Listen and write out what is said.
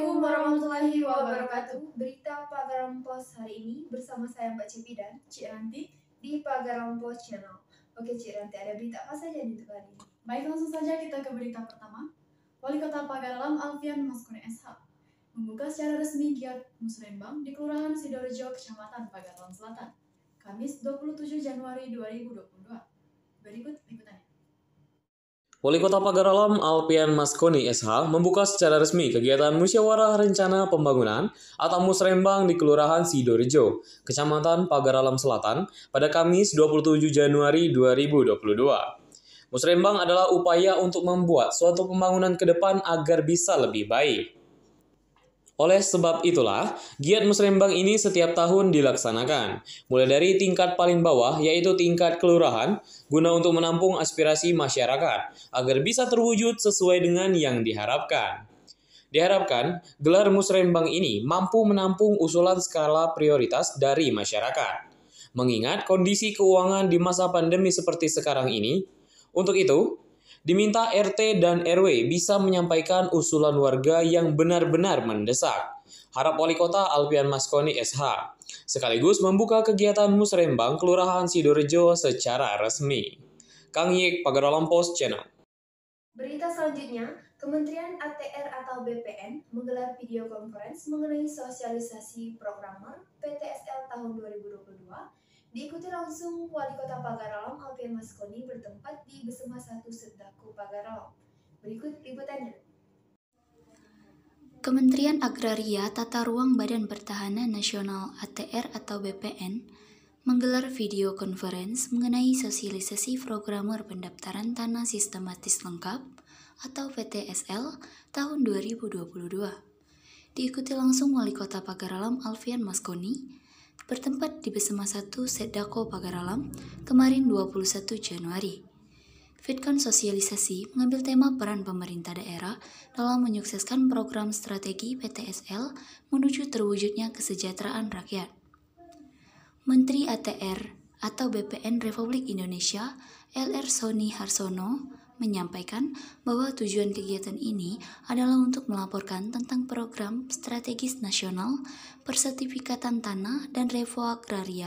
Assalamualaikum warahmatullahi wabarakatuh. Berita Pagar Pos hari ini bersama saya Mbak Cipi dan Cik Ranti di Pagar Pos Channel. Oke Cik Ranti, ada berita apa saja nih untuk hari ini? Baik, langsung saja kita ke berita pertama. Wali Kota Alam Alfian Maskun SH membuka secara resmi giat musrembang di Kelurahan Sidorejo, Kecamatan Pagaralam Selatan, Kamis 27 Januari 2022. Berikut liputannya. Wali Kota Pagar Alam Alpian Maskoni SH membuka secara resmi kegiatan Musyawarah Rencana Pembangunan atau Musrembang di Kelurahan Sidorejo, Kecamatan Pagar Alam Selatan pada Kamis 27 Januari 2022. Musrembang adalah upaya untuk membuat suatu pembangunan ke depan agar bisa lebih baik. Oleh sebab itulah, giat musrembang ini setiap tahun dilaksanakan, mulai dari tingkat paling bawah yaitu tingkat kelurahan, guna untuk menampung aspirasi masyarakat agar bisa terwujud sesuai dengan yang diharapkan. Diharapkan, gelar musrembang ini mampu menampung usulan skala prioritas dari masyarakat. Mengingat kondisi keuangan di masa pandemi seperti sekarang ini, untuk itu, Diminta RT dan RW bisa menyampaikan usulan warga yang benar-benar mendesak. Harap Wali Kota Alpian Maskoni SH, sekaligus membuka kegiatan Musrembang Kelurahan Sidorejo secara resmi. Kang Yik, Pagaralam Post Channel. Berita selanjutnya, Kementerian ATR atau BPN menggelar video conference mengenai sosialisasi programmer PTSL tahun 2022 Diikuti langsung Wali Kota pagaralam Alfian Maskoni bertempat di Besema 1 Sedaku Pagarolong. Berikut liputannya. Kementerian Agraria Tata Ruang Badan Pertahanan Nasional ATR atau BPN menggelar video conference mengenai sosialisasi program pendaftaran tanah sistematis lengkap atau PTSL tahun 2022. Diikuti langsung Wali Kota Pagaralam Alfian Maskoni, bertempat di Besema 1 Sedako Alam, kemarin 21 Januari. Fitcon Sosialisasi mengambil tema peran pemerintah daerah dalam menyukseskan program strategi PTSL menuju terwujudnya kesejahteraan rakyat. Menteri ATR atau BPN Republik Indonesia, LR Sony Harsono, menyampaikan bahwa tujuan kegiatan ini adalah untuk melaporkan tentang program strategis nasional, persertifikatan tanah, dan revo agraria.